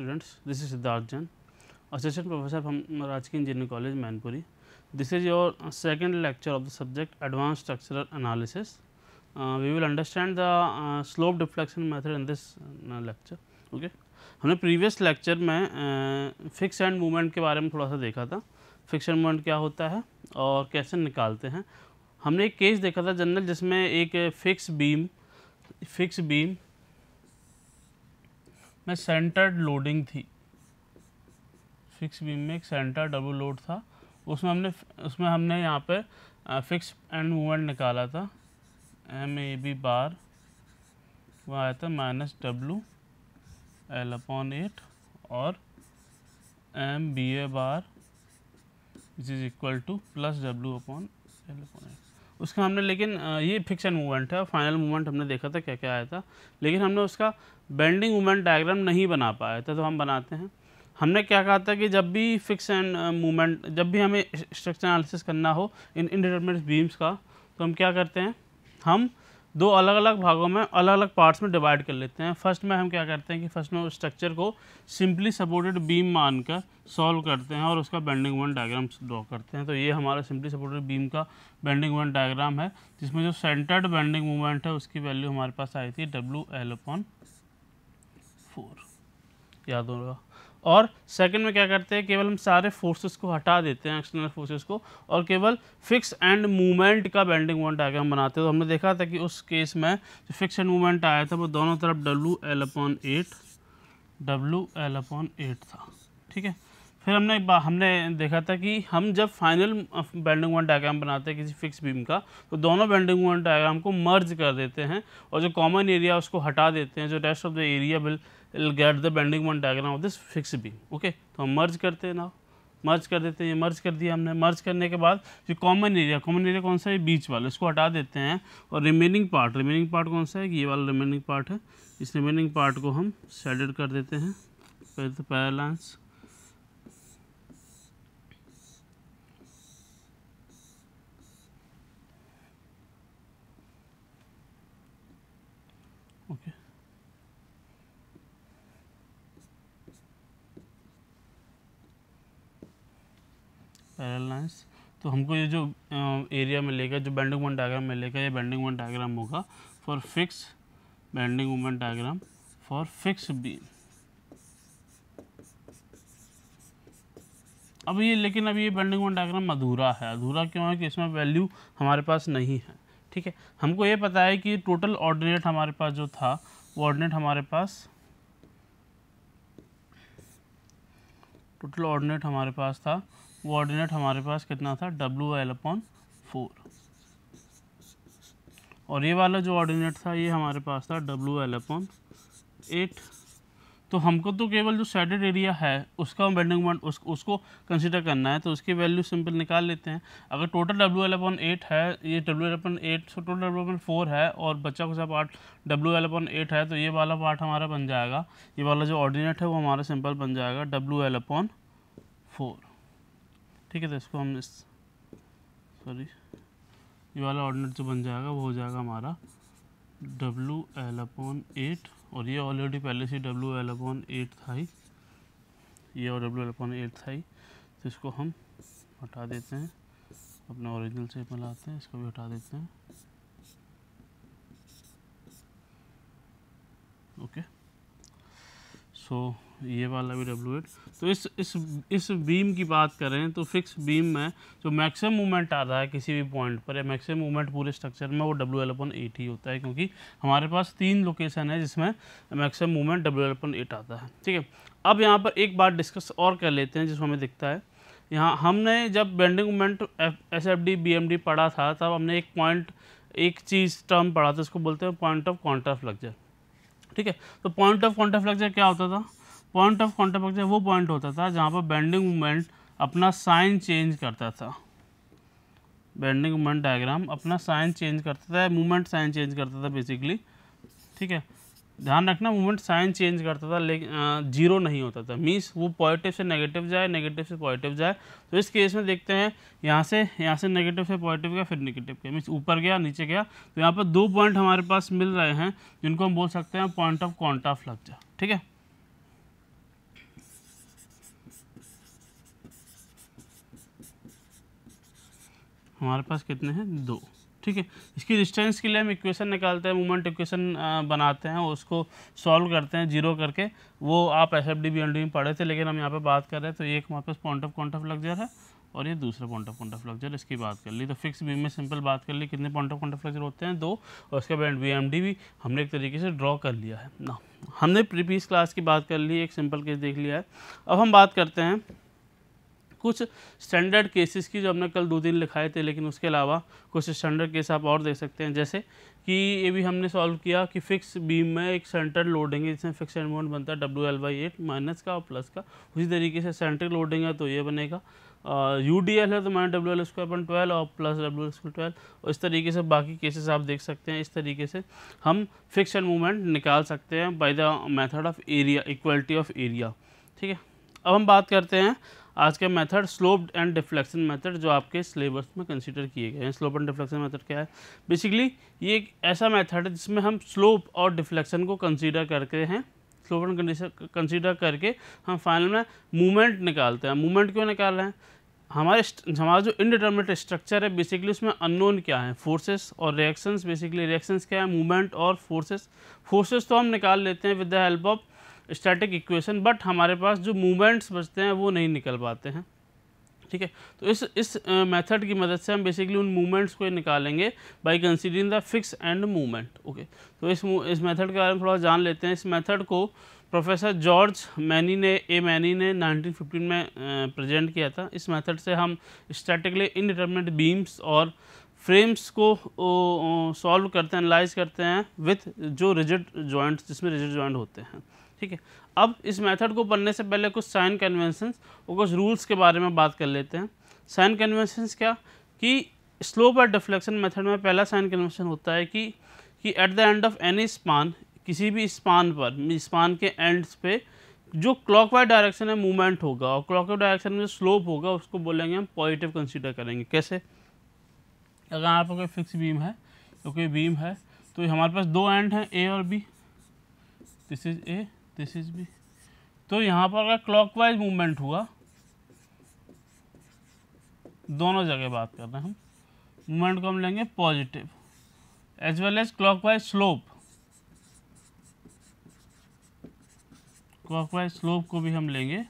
Students this is Siddharth Jain assistant professor from राजकीय engineering college Mainpuri this is your second lecture of the subject advance structural analysis we will understand the slope deflection method in this lecture okay हमने previous lecture में fix end movement के बारे में थोड़ा सा देखा था फिक्स एंड मूवमेंट क्या होता है और कैसे निकालते हैं हमने एक केस देखा था जनरल जिसमें एक फिक्स बीम फिक्स बीम में सेंटर्ड लोडिंग थी फिक्स बीम में एक सेंटर डबल लोड था उसमें हमने उसमें हमने यहाँ पे फिक्स एंड मूवमेंट निकाला था एम ए बी बार वो आया था minus W L upon eight और M B A bar is is equal to plus W upon L upon eight उसका हमने लेकिन ये फिक्शन मूवमेंट है फाइनल मूवमेंट हमने देखा था क्या क्या आया था लेकिन हमने उसका बेंडिंग मूवमेंट डायग्राम नहीं बना पाया था तो हम बनाते हैं हमने क्या कहा था कि जब भी फिक्स एंड मूवमेंट जब भी हमें स्ट्रक्चर एनालिसिस करना हो इन इनडिटर्मिनेट बीम्स का तो हम क्या करते हैं हम दो अलग अलग भागों में अलग अलग पार्ट्स में डिवाइड कर लेते हैं फर्स्ट में हम क्या करते हैं कि फर्स्ट में उस स्ट्रक्चर को सिंपली सपोर्टेड बीम मानकर सॉल्व करते हैं और उसका बेंडिंग वन डायग्राम ड्रॉ करते हैं तो ये हमारा सिंपली सपोर्टेड बीम का बेंडिंग वन डायग्राम है जिसमें जो सेंटर्ड बेंडिंग मूवमेंट है उसकी वैल्यू हमारे पास आई थी डब्ल्यू एल अपॉन फोर याद होगा और सेकंड में क्या करते हैं केवल हम सारे फोर्सेस को हटा देते हैं एक्सटर्नल फोर्सेस को और केवल फिक्स एंड मूवमेंट का बेंडिंग मोमेंट हम बनाते हैं तो हमने देखा था कि उस केस में जो फिक्स एंड मूवमेंट आया था वो दोनों तरफ W L upon eight W L upon eight था ठीक है फिर हमने हमने देखा था कि हम जब फाइनल बेंडिंग वन डायग्राम बनाते हैं किसी फिक्स बीम का तो दोनों बेंडिंग वन डायग्राम को मर्ज कर देते हैं और जो कॉमन एरिया उसको हटा देते हैं जो rest of the area will will get the bending moment diagram of this fix beam okay तो हम मर्ज करते हैं ना मर्ज कर देते हैं ये मर्ज कर दिया हमने मर्ज करने के बाद जो कॉमन एरिया कॉमन एरिया कौन सा है बीच वाला इसको हटा देते हैं और रिमेनिंग पार्ट रिमेनिंग पार्ट कौन सा है ये वाला रिमेनिंग पार्ट है इस रिमेनिंग पार्ट को हम सेडेड कर देते हैं पैरालांस पैरल लाइन्स तो हमको ये जो एरिया मिलेगा जो बेंडिंग मोमेंट डायग्राम मिलेगा ये बेंडिंग मोमेंट डायग्राम होगा for fix bending moment diagram for fix beam अब ये लेकिन अब ये बेंडिंग मोमेंट डायग्राम अधूरा है अधूरा क्यों है कि इसमें वैल्यू हमारे पास नहीं है ठीक है हमको ये पता है कि टोटल ऑर्डिनेट हमारे पास जो था वो ऑर्डिनेट हमारे पास टोटल ऑर्डिनेट हमारे पास था कोऑर्डिनेट हमारे पास कितना था डब्ल्यू एल अपॉन फोर और ये वाला जो ऑर्डिनेट था ये हमारे पास था डब्ल्यू एल अपॉन एट तो हमको तो केवल जो सेडेड एरिया है उसका बेंडिंग मोमेंट उस, उसको कंसिडर करना है तो उसकी वैल्यू सिंपल निकाल लेते हैं अगर total W L upon eight है ये W L upon eight so total W upon four है और बच्चा कुछ part W L upon eight है तो ये वाला पार्ट हमारा बन जाएगा ये वाला जो ऑर्डिनेट है वो हमारा सिंपल बन जाएगा डब्ल्यू एल अपॉन फोर ठीक है तो इसको हम इस सॉरी ये वाला ऑर्डिनेट जो बन जाएगा वो हो जाएगा हमारा डब्लू एल अपॉन एट और ये ऑलरेडी पहले से डब्लू एल अपॉन एट था ही ये और डब्लू एल अपॉन एट था ही तो इसको हम हटा देते हैं अपने ओरिजिनल शेप में लाते हैं इसको भी हटा देते हैं ओके सो ये वाला भी डब्ल्यू एट तो इस इस इस बीम की बात करें तो फिक्स बीम में जो मैक्सिमम मूवमेंट आ रहा है किसी भी पॉइंट पर या मैक्सिमम मूवमेंट पूरे स्ट्रक्चर में वो डब्ल्यू एल अपन एट ही होता है क्योंकि हमारे पास तीन लोकेशन है जिसमें maximum movement W L upon eight आता है ठीक है अब यहाँ पर एक बात डिस्कस और कर लेते हैं जिसमें हमें दिखता है यहाँ हमने जब bending F S F D B M D पढ़ा था तब हमने एक पॉइंट एक चीज़ टर्म पढ़ा था उसको बोलते हैं पॉइंट ऑफ कॉन्ट्रा ठीक है तो पॉइंट ऑफ कॉन्ट्रा क्या होता था पॉइंट ऑफ कॉन्टेक्ट वो पॉइंट होता था जहाँ पर बेंडिंग मूवमेंट अपना साइन चेंज करता था बेंडिंग मूवमेंट डायग्राम अपना साइन चेंज करता था मूवमेंट साइन चेंज करता था बेसिकली ठीक है ध्यान रखना मूवमेंट साइन चेंज करता था लेकिन जीरो नहीं होता था मीन्स वो पॉजिटिव से नेगेटिव जाए नेगेटिव से पॉजिटिव जाए तो इस केस में देखते हैं यहाँ से यहाँ से नेगेटिव से पॉजिटिव गया फिर नेगेटिव गया मीन्स ऊपर गया नीचे गया तो यहाँ पर दो पॉइंट हमारे पास मिल रहे हैं जिनको हम बोल सकते हैं पॉइंट ऑफ कॉन्टा ऑफ ठीक है हमारे पास कितने हैं दो ठीक है इसकी डिस्टेंस के लिए हम इक्वेशन निकालते हैं मोमेंट इक्वेशन बनाते हैं उसको सॉल्व करते हैं जीरो करके वो आप एस एफ डी बी में पढ़े थे लेकिन हम यहाँ पे बात कर रहे हैं तो एक हमारे पास point of contraflexure है और ये दूसरा point of contraflexure इसकी बात कर ली तो फिक्स बीम में सिंपल बात कर ली कितने point of contraflexure होते हैं दो और उसके बाद बी एम डी भी हमने एक तरीके से ड्रॉ कर लिया है ना हमने प्रीवियस क्लास की बात कर ली एक सिंपल केस देख लिया है अब हम बात करते हैं कुछ स्टैंडर्ड केसेस की जो हमने कल दो दिन लिखाए थे लेकिन उसके अलावा कुछ स्टैंडर्ड केस आप और देख सकते हैं जैसे कि ये भी हमने सॉल्व किया कि फिक्स बीम में एक सेंटर लोडिंग है जिसमें फिक्स अमाउंट बनता है W L by eight minus का और प्लस का उसी तरीके से सेंटर लोडिंग है तो ये बनेगा यू डी एल है तो minus W L square upon twelve और plus W L square twelve और इस तरीके से बाकी केसेस आप देख सकते हैं इस तरीके से हम फिक्स एंड मूवमेंट निकाल सकते हैं by the method of area equality of area ठीक है अब हम बात करते हैं आज का method slope and deflection method जो आपके सिलेबस में कंसीडर किए गए हैं स्लोप एंड डिफ्लेक्शन मेथड क्या है बेसिकली ये एक ऐसा मेथड है जिसमें हम स्लोप और डिफ्लेक्शन को कंसीडर करते हैं स्लोप एंड कंडीशन कंसीडर करके हम फाइनल में मूवमेंट निकालते हैं मूवमेंट क्यों निकाल रहे हैं हमारे हमारा जो इनडिटर्मिनेट स्ट्रक्चर है बेसिकली उसमें अननोन क्या है फोर्सेस और रिएक्शंस बेसिकली रिएक्शंस क्या है मूवमेंट और फोर्सेस फोर्सेस तो हम निकाल लेते हैं with the help of static equation but हमारे पास जो मूवमेंट्स बचते हैं वो नहीं निकल पाते हैं ठीक है तो इस इस मेथड की मदद से हम बेसिकली उन मूवमेंट्स को निकालेंगे by considering the fix end movement okay तो इस इस मेथड के बारे में थोड़ा जान लेते हैं इस मेथड को प्रोफेसर जॉर्ज मैनी ने ए मैनी ने 1915 में प्रेजेंट किया था इस मेथड से हम स्टैटिकली इनडिटर्मिनेट बीम्स और फ्रेम्स को सॉल्व करते हैं एनालाइज करते हैं विथ जो रिजिड जॉइंट्स जिसमें रिजिड जॉइंट होते हैं ठीक है अब इस मेथड को पढ़ने से पहले कुछ साइन कन्वेंशंस और कुछ रूल्स के बारे में बात कर लेते हैं साइन कन्वेंशंस क्या कि स्लोप एट डिफ्लेक्शन मेथड में पहला साइन कन्वेंशन होता है कि कि at the end of any span किसी भी स्पान पर स्पान के एंड्स पे जो क्लॉक डायरेक्शन है मूवमेंट होगा और क्लॉक डायरेक्शन में जो स्लोप होगा उसको बोलेंगे हम पॉजिटिव कंसिडर करेंगे कैसे अगर यहाँ पर कोई फिक्स बीम है तो कोई बीम है तो हमारे पास दो एंड हैं ए और B this is A this is भी तो यहाँ पर अगर क्लॉकवाइज मूवमेंट हुआ दोनों जगह बात कर रहे हैं हम मूवमेंट को हम लेंगे positive as well as clockwise slope clockwise slope को भी हम लेंगे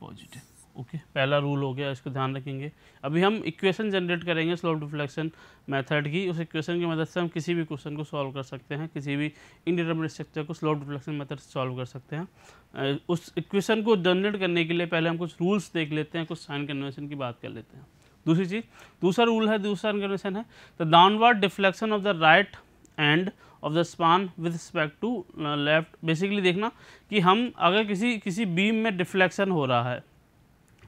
पॉजिटिव ओके पहला रूल हो गया इसको ध्यान रखेंगे अभी हम इक्वेशन जनरेट करेंगे स्लोप डिफ्लेक्शन मेथड की उस इक्वेशन की मदद से हम किसी भी क्वेश्चन को सॉल्व कर सकते हैं किसी भी इंडिटर्मिनेट स्ट्रक्चर को स्लोप डिफ्लेक्शन मेथड से सॉल्व कर सकते हैं उस इक्वेशन को जनरेट करने के लिए पहले हम कुछ रूल्स देख लेते हैं कुछ साइन कन्वेंशन की बात कर लेते हैं दूसरी चीज़ दूसरा रूल है दूसरा कन्वेंशन है the downward deflection of the right end of the span with respect to left basically देखना कि हम अगर किसी किसी बीम में डिफ्लेक्शन हो रहा है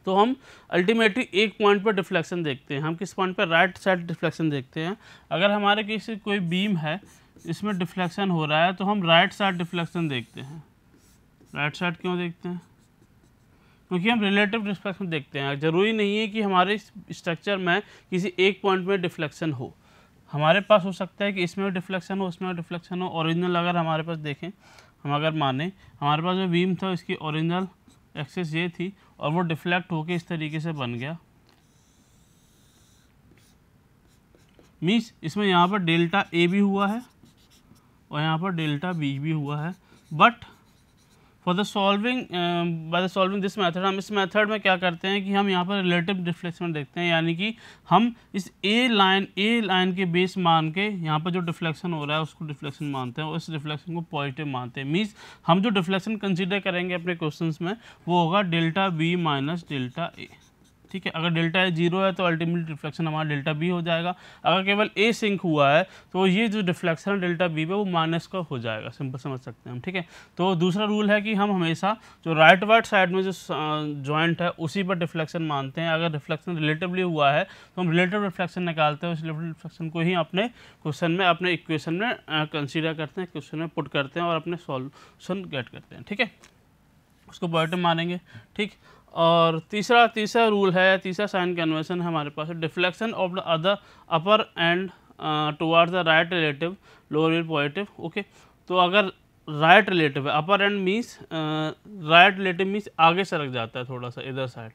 तो हम अल्टीमेटली एक पॉइंट पर डिफ्लेक्शन देखते हैं हम किस पॉइंट पर राइट साइड डिफ्लेक्शन देखते हैं अगर हमारे किसी कोई बीम है इसमें डिफ्लेक्शन हो रहा है तो हम राइट साइड डिफ्लेक्शन देखते हैं राइट साइड क्यों देखते हैं क्योंकि हम रिलेटिव डिफ्लेक्शन देखते हैं ज़रूरी नहीं है कि हमारे स्ट्रक्चर में किसी एक पॉइंट में डिफ्लेक्शन हो हमारे पास हो सकता है कि इसमें डिफ्लेक्शन हो उसमें डिफ्लेक्शन हो ओरिजिनल अगर हमारे पास देखें हम अगर माने हमारे पास जो बीम था इसकी ओरिजिनल एक्सेस ये थी और वो डिफ्लेक्ट होके इस तरीके से बन गया मीन्स इसमें यहाँ पर डेल्टा ए भी हुआ है और यहाँ पर डेल्टा बी भी हुआ है but for the solving by the solving this method हम इस मेथड में क्या करते हैं कि हम यहाँ पर रिलेटिव डिफ्लेक्शन देखते हैं यानी कि हम इस ए लाइन ए लाइन के बेस मान के यहाँ पर जो डिफ्लेक्शन हो रहा है उसको डिफ्लेक्शन मानते हैं और इस डिफ्लेक्शन को पॉजिटिव मानते हैं मीन्स हम जो डिफ्लेक्शन कंसिडर करेंगे अपने क्वेश्चन में वो होगा delta B minus delta A ठीक है अगर डेल्टा ए जीरो है तो अल्टीमेट रिफ्लेक्शन हमारा डेल्टा बी हो जाएगा अगर केवल ए सिंक हुआ है तो ये जो रिफ्लेक्शन डेल्टा बी पे वो माइनस का हो जाएगा सिंपल समझ सकते हैं हम ठीक है तो दूसरा रूल है कि हम हमेशा जो राइट वर्ड साइड में जो जॉइंट है उसी पर रिफ्लेक्शन मानते हैं अगर रिफ्लेक्शन रिलेटिवली हुआ है तो हम रिलेटिव रिफ्लेक्शन निकालते हैं उस रिफ्लेक्शन को ही अपने क्वेश्चन में अपने इक्वेशन में कंसिडर करते हैं क्वेश्चन में पुट करते हैं और अपने सॉल्यूशन गेट करते हैं ठीक है उसको बॉयटम मारेंगे ठीक और तीसरा तीसरा रूल है तीसरा साइन कन्वेंशन हमारे पास deflection of the other upper end towards the right relative lower will positive okay तो अगर राइट रिलेटिव है upper end means right relative means आगे सरक जाता है थोड़ा सा इधर साइड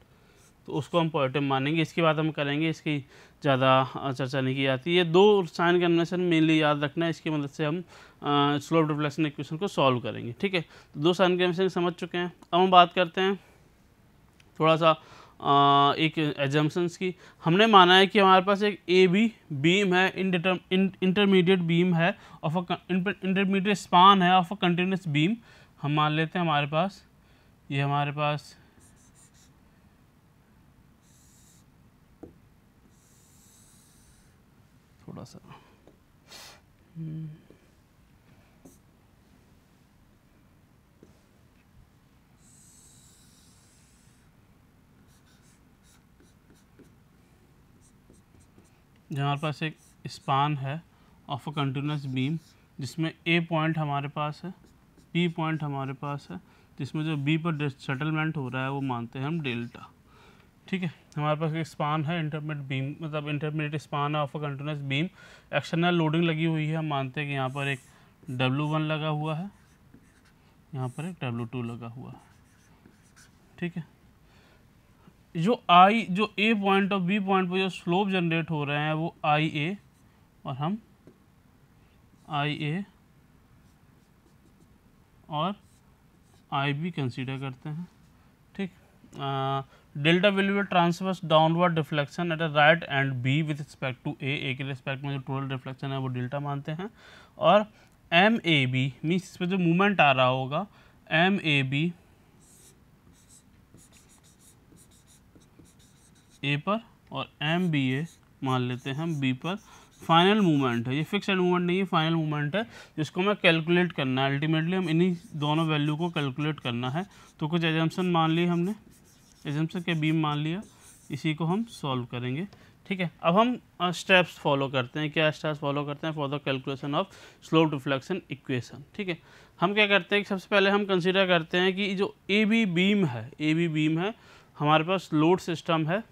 तो उसको हम पॉजिटिव मानेंगे इसकी बात हम करेंगे इसकी ज़्यादा uh, चर्चा नहीं की जाती ये दो साइन कन्वेंशन मेनली याद रखना है इसकी मदद से हम स्लोप डिफ्लेक्शन इक्वेशन को सॉल्व करेंगे ठीक है तो दो साइन कन्वेंशन समझ चुके हैं अब हम बात करते हैं थोड़ा सा आ, एक एजम्पन्स की हमने माना है कि हमारे पास एक ए बी बीम है इंटरमीडिएट बीम है ऑफ अ इंटरमीडिएट स्पान है ऑफ अ कंटिन्यूस बीम हम मान लेते हैं हमारे पास ये हमारे पास थोड़ा सा हम्म। जहाँ हमारे पास एक स्पान है ऑफ अ कंटिन्यूस बीम जिसमें ए पॉइंट हमारे पास है पी पॉइंट हमारे पास है जिसमें जो बी पर सेटलमेंट हो रहा है वो मानते हैं हम डेल्टा ठीक है हमारे पास एक स्पान है इंटरमीडिएट बीम मतलब इंटरमीडिएट स्पान है of a continuous beam external loading लगी हुई है हम मानते हैं कि यहाँ पर एक डब्लू वन लगा हुआ है यहाँ पर एक डब्लू टू लगा हुआ है ठीक है जो आई जो ए पॉइंट और बी पॉइंट पर जो स्लोप जनरेट हो रहे हैं वो आई ए और हम आई ए और आई बी कंसीडर करते हैं ठीक delta B transverse downward reflection at a right end B with respect to A A के रिस्पेक्ट में जो टोटल रिफ्लेक्शन है वो डेल्टा मानते हैं और एम ए बी मीन्स इस पर जो मूवमेंट आ रहा होगा एम ए बी ए पर और एम बी ए मान लेते हैं हम बी पर फाइनल मूवमेंट है ये फिक्स एंड मूवमेंट नहीं है फाइनल मूवमेंट है जिसको हमें कैलकुलेट करना है अल्टीमेटली हम इन्हीं दोनों वैल्यू को कैलकुलेट करना है तो कुछ एजम्पन मान लिए हमने एजम्पन के बीम मान लिया इसी को हम सॉल्व करेंगे ठीक है अब हम स्टेप्स फॉलो करते हैं क्या स्टेप्स फॉलो करते हैं for the calculation of slow reflection equation ठीक है हम क्या करते हैं कि सबसे पहले हम कंसीडर करते हैं कि जो ए बी बीम है ए बी बीम है हमारे पास लोड सिस्टम है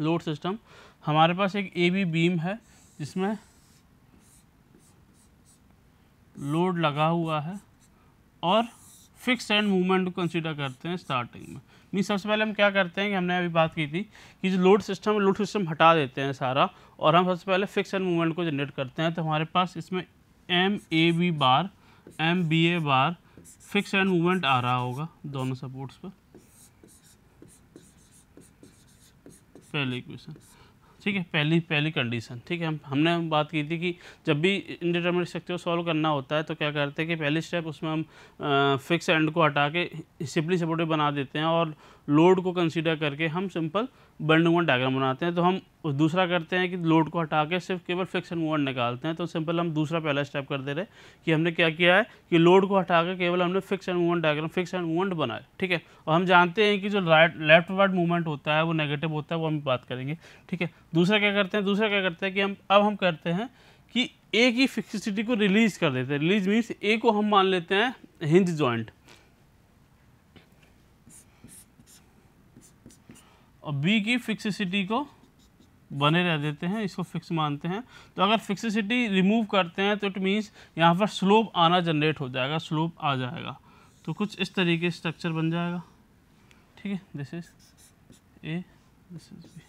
लोड सिस्टम हमारे पास एक ए बी बीम है जिसमें लोड लगा हुआ है और फिक्स एंड मूवमेंट को कंसीडर करते हैं स्टार्टिंग में मीन सबसे पहले हम क्या करते हैं कि हमने अभी बात की थी कि जो लोड सिस्टम लोड सिस्टम हटा देते हैं सारा और हम सबसे पहले फिक्स एंड मूवमेंट को जनरेट करते हैं तो हमारे पास इसमें M A B bar M B A bar fix end movement आ रहा होगा दोनों सपोर्ट्स पर पहली इक्वेशन ठीक है पहली पहली कंडीशन ठीक है हम हमने बात की थी कि जब भी इंडिटर्मिनेट स्ट्रक्चर सॉल्व करना होता है तो क्या करते हैं कि पहली स्टेप उसमें हम आ, फिक्स एंड को हटा के सिंपली सपोर्टिव बना देते हैं और लोड को कंसीडर करके हम सिंपल बंड मूवमेंट डायग्राम बनाते हैं तो हम दूसरा करते हैं कि लोड को हटा के सिर्फ केवल फिक्स एंड निकालते हैं तो सिंपल हम दूसरा पहला स्टेप कर दे रहे कि हमने क्या किया है कि लोड को हटा के केवल हमने fix end movement diagram fix end movement बनाए ठीक है और हम जानते हैं कि जो राइट लेफ्ट वर्ड मूवमेंट होता है वो नेगेटिव होता है वो हम बात करेंगे ठीक है दूसरा क्या करते हैं दूसरा क्या करते हैं कि हम अब हम करते हैं कि ए की फिक्सिटी को रिलीज़ कर देते हैं रिलीज मीन्स ए को हम मान लेते हैं हिंज जॉइंट और बी की फिक्सिसिटी को बने रह देते हैं इसको फिक्स मानते हैं तो अगर फिक्सिसिटी रिमूव करते हैं तो इट मीन्स यहाँ पर स्लोप आना जनरेट हो जाएगा स्लोप आ जाएगा तो कुछ इस तरीके स्ट्रक्चर बन जाएगा ठीक है this is A this is B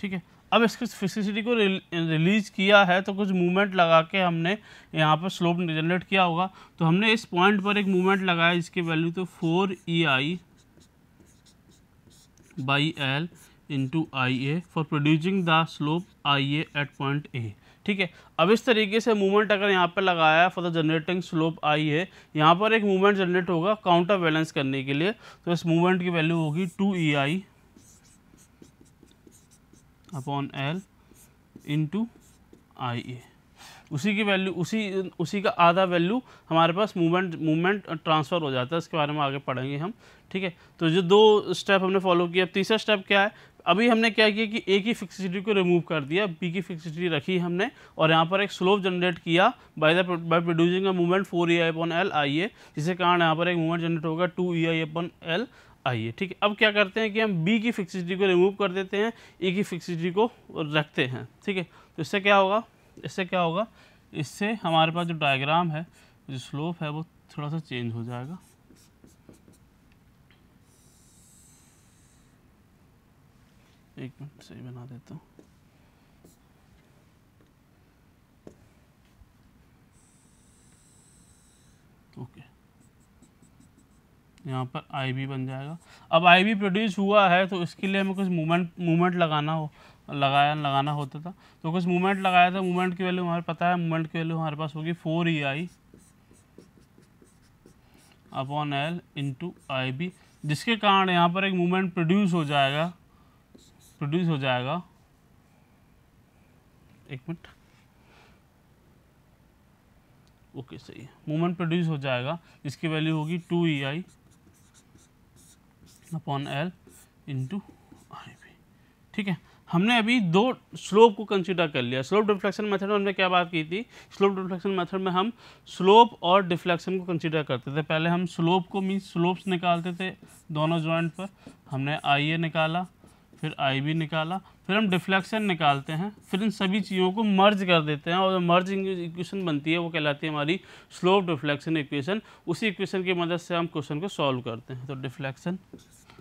ठीक है अब इसके फिक्सिसिटी को रिलीज़ किया है तो कुछ मूवमेंट लगा के हमने यहाँ पर स्लोप जनरेट किया होगा तो हमने इस पॉइंट पर एक मूवमेंट लगाया इसकी वैल्यू तो four E I by L into I A for producing the slope I A at point A ठीक है अब इस तरीके से मूवमेंट अगर यहाँ पर लगाया for the generating slope I है यहाँ पर एक मूवमेंट जनरेट होगा काउंटर बैलेंस करने के लिए तो इस मूवमेंट की वैल्यू होगी two E I upon L into I A उसी की वैल्यू उसी उसी का आधा वैल्यू हमारे पास मूवमेंट मूवमेंट ट्रांसफ़र हो जाता है इसके बारे में आगे पढ़ेंगे हम ठीक है तो जो दो स्टेप हमने फॉलो किया अब तीसरा स्टेप क्या है अभी हमने क्या किया कि ए की फिक्सिटी को रिमूव कर दिया बी की फिक्सिटी रखी हमने और यहाँ पर एक स्लोप जनरेट किया by the by producing a movement four E I upon L I A जिसके कारण यहाँ पर एक मूवमेंट जनरेट होगा two E I upon L I A ठीक है अब क्या करते हैं कि हम बी की फिक्सिटी को रिमूव कर देते हैं ए की फिक्सिटी को रखते हैं ठीक है तो इससे क्या होगा इससे क्या होगा इससे हमारे पास जो डायग्राम है जो स्लोप है वो थोड़ा सा चेंज हो जाएगा एक मिनट सही बना देता हूँ ओके यहाँ पर आई बी बन जाएगा अब आई बी प्रोड्यूस हुआ है तो इसके लिए हमें कुछ मूवमेंट मूवमेंट लगाना हो लगाया लगाना होता था तो कुछ मूवमेंट लगाया था मूवमेंट की वैल्यू हमारे पता है मूवमेंट की वैल्यू हमारे पास होगी four E I upon L into I B जिसके कारण यहाँ पर एक मूवमेंट प्रोड्यूस हो जाएगा प्रोड्यूस हो जाएगा एक मिनट ओके सही है मूवमेंट प्रोड्यूस हो जाएगा इसकी वैल्यू होगी two E I upon L into I V ठीक है हमने अभी दो स्लोप को कंसीडर कर लिया स्लोप डिफ्लेक्शन मेथड में हमने क्या बात की थी स्लोप डिफ्लेक्शन मेथड में हम स्लोप और डिफ्लेक्शन को कंसीडर करते थे पहले हम स्लोप को मीन स्लोप्स निकालते थे दोनों ज्वाइंट पर हमने आई ए निकाला फिर आई बी निकाला फिर हम डिफ्लेक्शन निकालते हैं फिर इन सभी चीज़ों को मर्ज कर देते हैं और जो मर्ज इक्वेशन बनती है वो कहलाती है हमारी स्लोप डिफ्लेक्शन इक्वेशन उसी इक्वेशन की मदद से हम क्वेश्चन को सॉल्व करते हैं तो डिफ्लेक्शन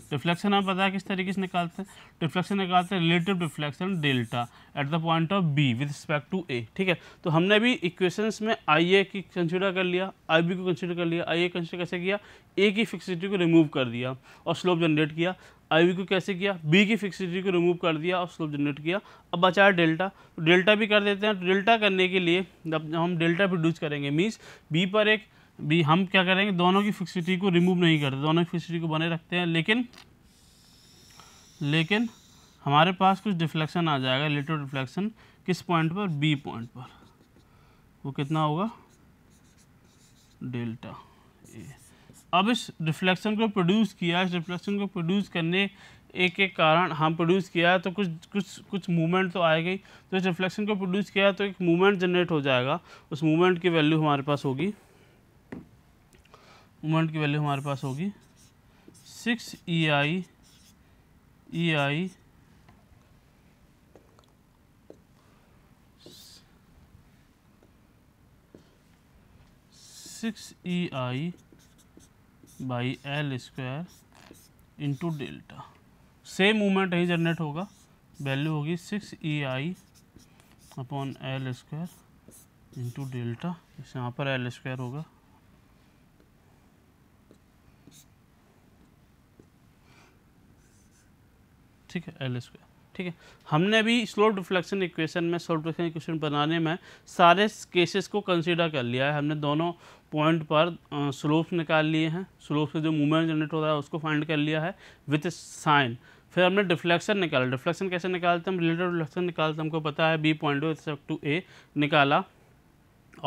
डिफ्लेक्शन हम पता है किस तरीके से निकालते हैं डिफ्लेक्शन निकालते हैं relative deflection delta at the point of B with respect to A ठीक है तो हमने भी इक्वेशंस में आई ए की कंसिडर कर लिया आई बी को कंसिडर कर लिया आई ए कंसिडर कैसे किया ए की फिक्सिटी को रिमूव कर दिया और स्लोप जनरेट किया आई को कैसे किया बी की फिक्सिटी को रिमूव कर दिया और स्लोप जनरेट किया अब बचा है डेल्टा तो डेल्टा भी कर देते हैं तो डेल्टा करने के लिए जब हम डेल्टा प्रोड्यूस करेंगे मीन्स बी पर एक बी हम क्या करेंगे दोनों की फिक्सिटी को रिमूव नहीं करते दोनों की फिक्सिटी को बने रखते हैं लेकिन लेकिन हमारे पास कुछ डिफ्लेक्शन आ जाएगा लेटर डिफ्लेक्शन किस पॉइंट पर बी पॉइंट पर वो कितना होगा डेल्टा ए अब इस रिफ्लेक्शन को प्रोड्यूस किया इस रिफ्लेक्शन को प्रोड्यूस करने एक एक कारण हम प्रोड्यूस किया तो कुछ कुछ कुछ मूवमेंट तो गई तो इस रिफ्लेक्शन को प्रोड्यूस किया तो एक मूवमेंट जनरेट हो जाएगा उस मूवमेंट की वैल्यू हमारे पास होगी मूवमेंट की वैल्यू हमारे पास होगी six E I E I six E I by L square into delta same movement यही जनरेट होगा वैल्यू होगी six E I upon L square into delta इस यहाँ पर एल स्क्वायर होगा ठीक है एल स्क्वायर ठीक है हमने अभी स्लो डिफ्लेक्शन इक्वेशन में स्लो डिफ्लेक्शन इक्वेशन बनाने में सारे केसेस को कंसीडर कर लिया है हमने दोनों पॉइंट पर स्लोप्स निकाल लिए हैं स्लोप से जो मूवमेंट जनरेट हो रहा है उसको फाइंड कर लिया है विथ साइन फिर हमने डिफ्लेक्शन निकाला डिफ्लेक्शन कैसे निकालते हैं हम रिलेटेड डिफ्लेक्शन निकालते हैं हमको पता है B point with respect to A निकाला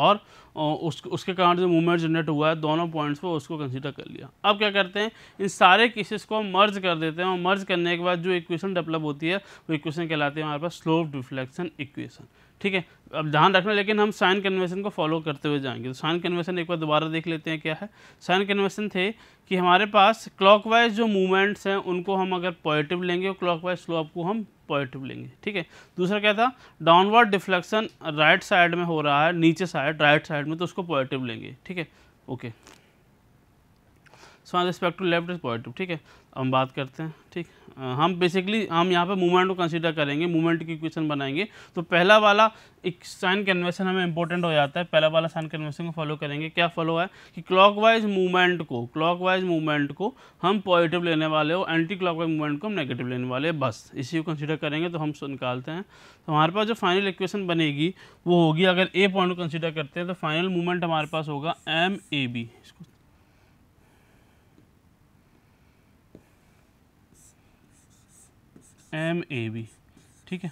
और उस उसके कारण जो मूवमेंट जनरेट हुआ है दोनों पॉइंट्स पर उसको कंसीडर कर लिया अब क्या करते हैं इन सारे केसेस को मर्ज कर देते हैं और मर्ज करने के बाद जो इक्वेशन डेवलप होती है वो इक्वेशन कहलाती है हमारे पास स्लोप डिफ्लेक्शन इक्वेशन ठीक है अब ध्यान रखना लेकिन हम साइन कन्वेंशन को फॉलो करते हुए जाएंगे तो साइन कन्वेंशन एक बार दोबारा देख लेते हैं क्या है साइन कन्वेंशन थे कि हमारे पास क्लॉकवाइज जो मूवमेंट्स हैं उनको हम अगर पॉजिटिव लेंगे और क्लॉकवाइज स्लोप को हम पॉजिटिव लेंगे ठीक है दूसरा क्या था डाउनवर्ड डिफ्लेक्शन राइट साइड में हो रहा है नीचे साइड राइट साइड में तो उसको पॉजिटिव लेंगे ठीक है okay so respect to left is positive ठीक है हम बात करते हैं ठीक हम बेसिकली हम यहाँ पे मूवमेंट को कंसीडर करेंगे मूवमेंट की इक्वेशन बनाएंगे तो पहला वाला एक साइन कन्वेंशन हमें इंपॉर्टेंट हो जाता है पहला वाला साइन कन्वेंशन को फॉलो करेंगे क्या फॉलो है कि क्लॉकवाइज मूवमेंट को क्लॉकवाइज मूवमेंट को हम पॉजिटिव लेने वाले हो एंटी क्लॉकवाइज मूवमेंट को हम नेगेटिव लेने वाले हैं बस इसी को कंसिडर करेंगे तो हम निकालते हैं तो हमारे पास जो फाइनल इक्वेशन बनेगी वो होगी अगर ए पॉइंट को कंसिडर करते हैं तो फाइनल मूवमेंट हमारे पास होगा एम ए बी इसको एम ए बी ठीक है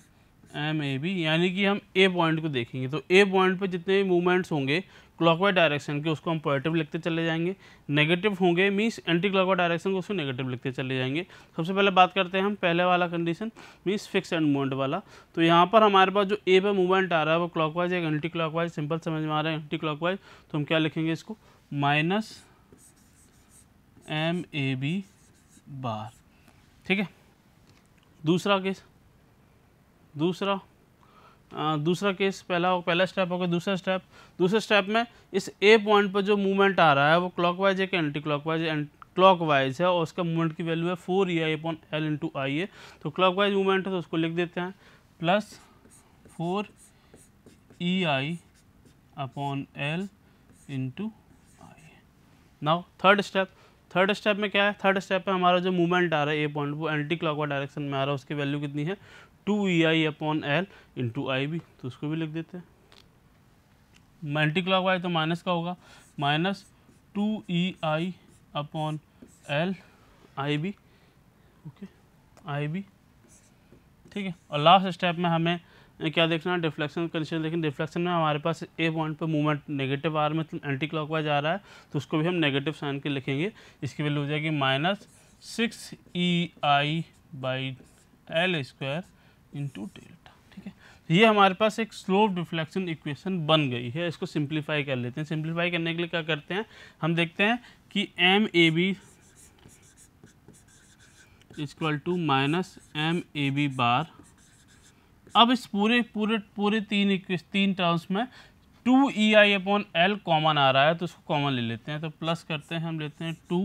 एम ए बी यानी कि हम ए पॉइंट को देखेंगे तो ए पॉइंट पे जितने मूवमेंट्स होंगे क्लॉकवाइज डायरेक्शन के उसको हम पॉजिटिव लिखते चले जाएंगे नेगेटिव होंगे मीन्स एंटी क्लॉकवाइज डायरेक्शन को उसको नेगेटिव लिखते चले जाएंगे सबसे पहले बात करते हैं हम पहले वाला condition means fix end movement वाला तो यहाँ पर हमारे पास जो ए पे मूवमेंट आ रहा है वो क्लॉकवाइज एक एंटी क्लॉकवाइज सिंपल समझ में आ रहा है एंटी क्लॉकवाइज तो हम क्या लिखेंगे इसको minus M A B bar ठीक है दूसरा केस दूसरा आ, दूसरा केस पहला हो पहला स्टेप हो गया दूसरा स्टेप दूसरे स्टेप में इस ए पॉइंट पर जो मूवमेंट आ रहा है वो क्लॉकवाइज है कि एंटी क्लॉकवाइज क्लॉकवाइज है और उसका मूवमेंट की वैल्यू है four E I upon L into I A तो क्लॉकवाइज मूवमेंट है तो उसको लिख देते हैं plus four E I upon L into I now third step third step में क्या है थर्ड स्टेप में हमारा जो मूवमेंट आ रहा है ए पॉइंट वो एंटी क्लॉक डायरेक्शन में आ रहा है उसकी वैल्यू कितनी है two E I upon L into I B तो उसको भी लिख देते हैं एंटी क्लॉक तो माइनस का होगा minus two E I upon L I B okay I B ठीक है और लास्ट स्टेप में हमें क्या देखना है डिफ्लेक्शन कंडीशन देखें डिफ्लेक्शन में हमारे पास ए पॉइंट पर मूवमेंट नेगेटिव आर में एंटी क्लॉक वाइज आ रहा है तो उसको भी हम नेगेटिव साइन के लिखेंगे इसकी वैल्यू हो जाएगी minus six E I by L square into delta ठीक है तो ये हमारे पास एक स्लोप डिफ्लेक्शन इक्वेशन बन गई है इसको सिंप्लीफाई कर लेते हैं सिंप्लीफाई करने के लिए क्या करते हैं हम देखते हैं कि M A B is equal to minus M A B bar अब इस पूरे पूरे पूरे तीन तीन टर्म्स में two E I upon L common आ रहा है तो उसको कॉमन ले लेते हैं तो प्लस करते हैं हम लेते हैं two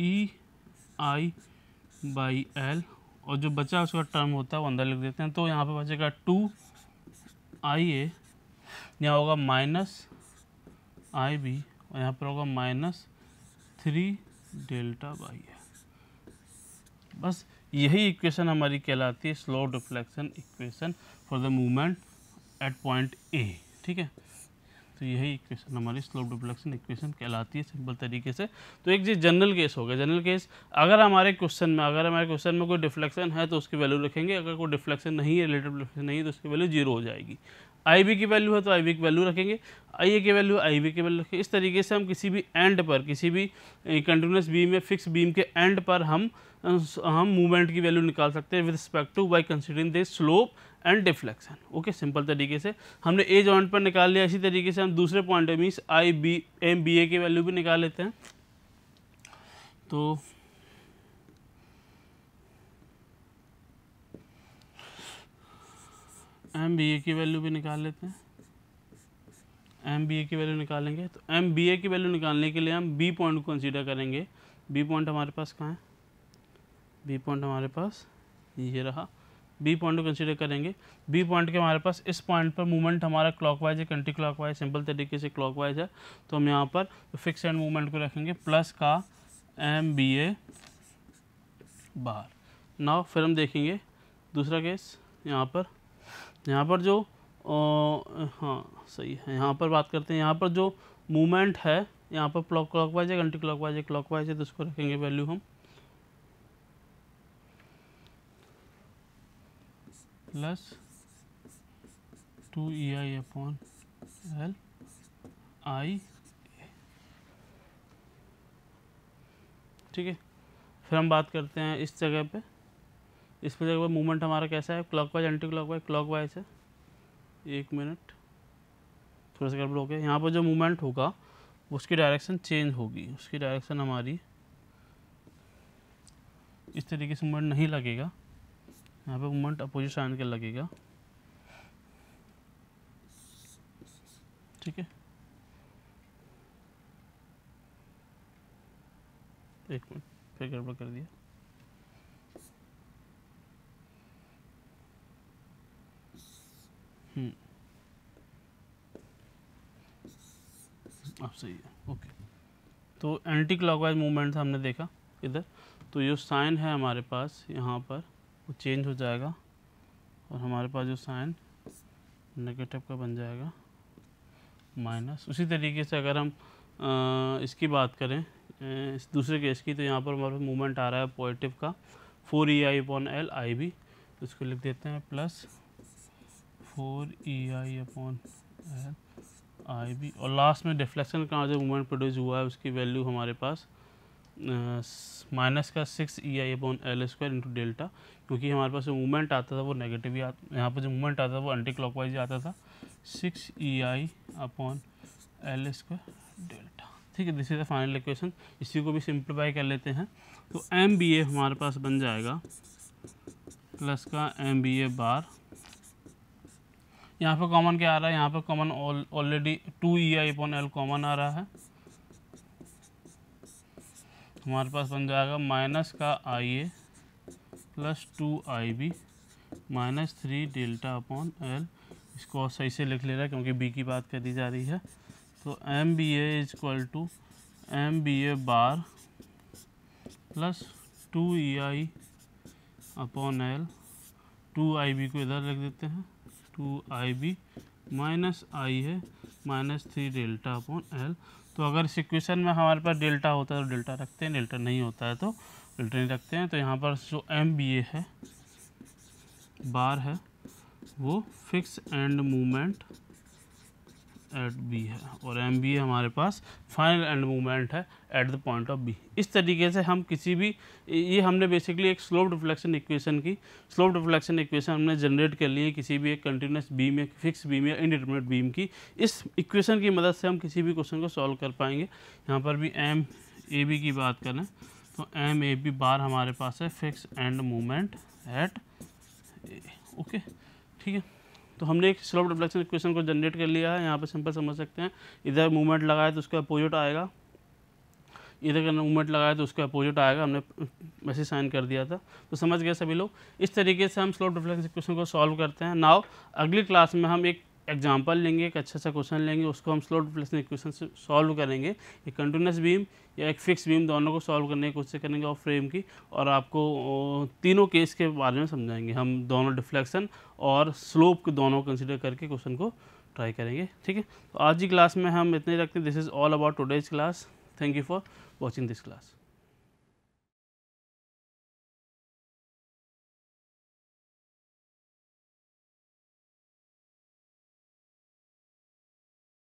E I by L और जो बचा उसका टर्म होता है वो अंदर लिख देते हैं तो यहाँ पे बचेगा टू आई ए यहाँ होगा माइनस आई बी और यहाँ पर होगा minus three delta by A बस यही इक्वेशन हमारी कहलाती है slow deflection equation for the movement at point A ठीक है तो यही इक्वेशन हमारी स्लोप डुप्लेक्शन इक्वेशन कहलाती है सिंपल तरीके से तो एक जी जनरल केस हो गया जनरल केस अगर हमारे क्वेश्चन में अगर हमारे क्वेश्चन में कोई डिफ्लेक्शन है तो उसकी वैल्यू रखेंगे अगर कोई डिफ्लेक्शन नहीं है रिलेटिव डिफ्लेक्शन नहीं है तो उसकी वैल्यू जीरो हो जाएगी आई की वैल्यू है तो आई की वैल्यू रखेंगे आई ए की वैल्यू आई बी की वैल्यू रखेंगे इस तरीके से हम किसी भी एंड पर किसी भी कंटिन्यूस बीम या फिक्स बीम के एंड पर हम हम मूवमेंट की वैल्यू निकाल सकते हैं with respect to by considering the slope and deflection okay simple तरीके से हमने ए जॉइंट पर निकाल लिया इसी तरीके से हम दूसरे point means I B M B A की वैल्यू भी निकाल लेते हैं तो एम बी ए की वैल्यू भी निकाल लेते हैं एम बी ए की वैल्यू निकालेंगे तो एम बी ए की वैल्यू निकालने के लिए हम बी पॉइंट को कंसीडर करेंगे बी पॉइंट हमारे पास कहाँ है बी पॉइंट हमारे पास ये रहा बी पॉइंट को कंसिडर करेंगे बी पॉइंट के हमारे पास इस पॉइंट पर मूवमेंट हमारा क्लॉकवाइज है कंटी क्लॉकवाइज सिंपल तरीके से क्लॉकवाइज है तो हम यहाँ पर फिक्स एंड मूवमेंट को रखेंगे प्लस का M B A bar now फिर हम देखेंगे दूसरा केस यहाँ पर यहाँ पर जो ओ, हाँ सही है यहाँ पर बात करते हैं यहाँ पर जो मूवमेंट है यहाँ पर क्लॉक क्लॉकवाइज है क्लॉक क्लॉकवाइज है क्लॉकवाइज है तो उसको रखेंगे वैल्यू हम plus two E I upon L I ठीक है फिर हम बात करते हैं इस जगह पे इस पर जगह पर मूवमेंट हमारा कैसा है क्लॉकवाइज एंटी क्लॉकवाइज क्लॉकवाइज है एक मिनट थोड़ा सा गड़बड़ हो गया यहाँ पर जो मूवमेंट होगा उसकी डायरेक्शन चेंज होगी उसकी डायरेक्शन हमारी इस तरीके से मूवमेंट नहीं लगेगा यहाँ पे मूवमेंट अपोजिट साइन का लगेगा ठीक है एक मिनट फिर गड़बड़ कर दिया आप हम्म। सही है ओके तो एंटी क्लॉकवाइज मूवमेंट हमने देखा इधर तो ये साइन है हमारे पास यहाँ पर वो चेंज हो जाएगा और हमारे पास जो साइन नेगेटिव का बन जाएगा माइनस उसी तरीके से अगर हम आ, इसकी बात करें इस दूसरे केस की तो यहाँ पर हमारे पास मूवमेंट आ रहा है पॉजिटिव का four E I upon L I B तो इसको लिख देते हैं plus four E I upon L I B और लास्ट में डिफ्लेक्शन का जो मूवमेंट प्रोड्यूस हुआ है उसकी वैल्यू हमारे पास माइनस का six E I upon L square into delta क्योंकि हमारे पास जो मूवमेंट आता था वो नेगेटिव ही यहाँ पर जो मूवमेंट आता था वो एंटी क्लॉक ही आता था six E I upon L square delta ठीक है this is the final equation इसी को भी सिंप्लीफाई कर लेते हैं तो एम बी ए हमारे पास बन जाएगा प्लस का एम बी ए बार यहाँ पर कॉमन क्या आ रहा है यहाँ पर common already two E I upon L common आ रहा है हमारे पास बन जाएगा माइनस का I A plus two I B minus three delta upon L इसको और सही से लिख ले रहा है क्योंकि बी की बात करी जा रही है तो M B A is equal to M B A bar plus two E I upon L two I B को इधर लिख देते हैं two I B minus I है minus three delta upon L तो अगर इस इक्वेशन में हमारे पास डेल्टा होता है तो डेल्टा रखते हैं डेल्टा नहीं होता है तो डेल्टा नहीं रखते हैं तो यहाँ पर जो एम बी ए है बार है वो fix end movement at B है और एम बी हमारे पास फाइनल एंड मूवमेंट है at the point of B इस तरीके से हम किसी भी ये हमने बेसिकली एक स्लोप रिफ्लेक्शन इक्वेशन की स्लोप रिफ्लेक्शन इक्वेशन हमने जनरेट कर ली है किसी भी एक कंटिन्यूस बीम या फिक्स बीम या इंडिटर्मिनेट बीम की इस इक्वेशन की मदद से हम किसी भी क्वेश्चन को सॉल्व कर पाएंगे यहाँ पर भी एम ए बी की बात करें तो एम ए बी बार हमारे पास है fix end movement at okay ठीक है तो हमने एक स्लोप डिफ्लेक्शन इक्वेशन को जनरेट कर लिया है यहाँ पर सिंपल समझ सकते हैं इधर मूवमेंट लगाए तो उसका अपोजिट आएगा इधर का मूवमेंट लगाया तो उसका अपोजिट आएगा हमने मैसेज साइन कर दिया था तो समझ गए सभी लोग इस तरीके से हम स्लोप डिफ्लेक्शन इक्वेशन को सॉल्व करते हैं नाव अगली क्लास में हम एक एग्जाम्पल लेंगे एक अच्छा सा क्वेश्चन लेंगे उसको हम स्लो डिप्लेसन इक्वेशन से सॉल्व करेंगे एक कंटिन्यूस बीम या एक फिक्स बीम दोनों को सॉल्व करने की कोशिश करेंगे और फ्रेम की और आपको तीनों केस के बारे में समझाएंगे हम दोनों डिफ्लेक्शन और स्लोप के दोनों कंसिडर करके क्वेश्चन को ट्राई करेंगे ठीक है तो आज की क्लास में हम इतने रखते हैं this is all about today's class thank you for watching this class